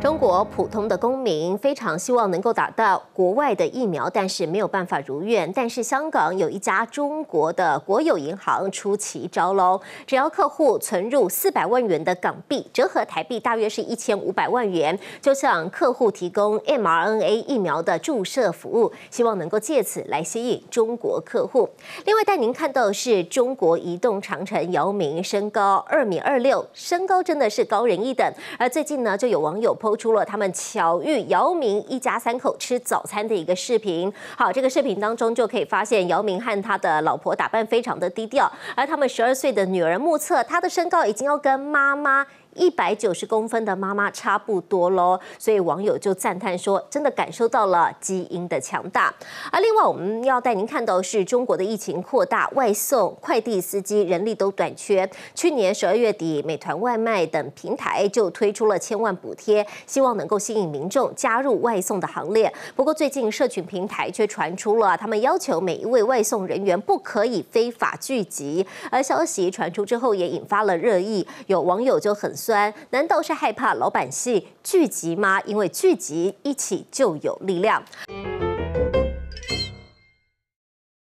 中国普通的公民非常希望能够打到国外的疫苗，但是没有办法如愿。但是香港有一家中国的国有银行出奇招喽，只要客户存入四百万元的港币，折合台币大约是一千五百万元，就向客户提供 mRNA 疫苗的注射服务，希望能够借此来吸引中国客户。另外，带您看到的是中国移动长城姚明，身高二米二六，身高真的是高人一等。而最近呢，就有网友曝出了他们巧遇姚明一家三口吃早餐的一个视频。好，这个视频当中就可以发现，姚明和他的老婆打扮非常的低调，而他们十二岁的女儿，目测她的身高已经要跟妈妈。一百九十公分的妈妈差不多喽，所以网友就赞叹说：“真的感受到了基因的强大。”而另外，我们要带您看到是中国的疫情扩大，外送快递司机人力都短缺。去年十二月底，美团外卖等平台就推出了千万补贴，希望能够吸引民众加入外送的行列。不过，最近社群平台却传出了他们要求每一位外送人员不可以非法聚集，而消息传出之后也引发了热议。有网友就很。难道是害怕老百姓聚集吗？因为聚集一起就有力量。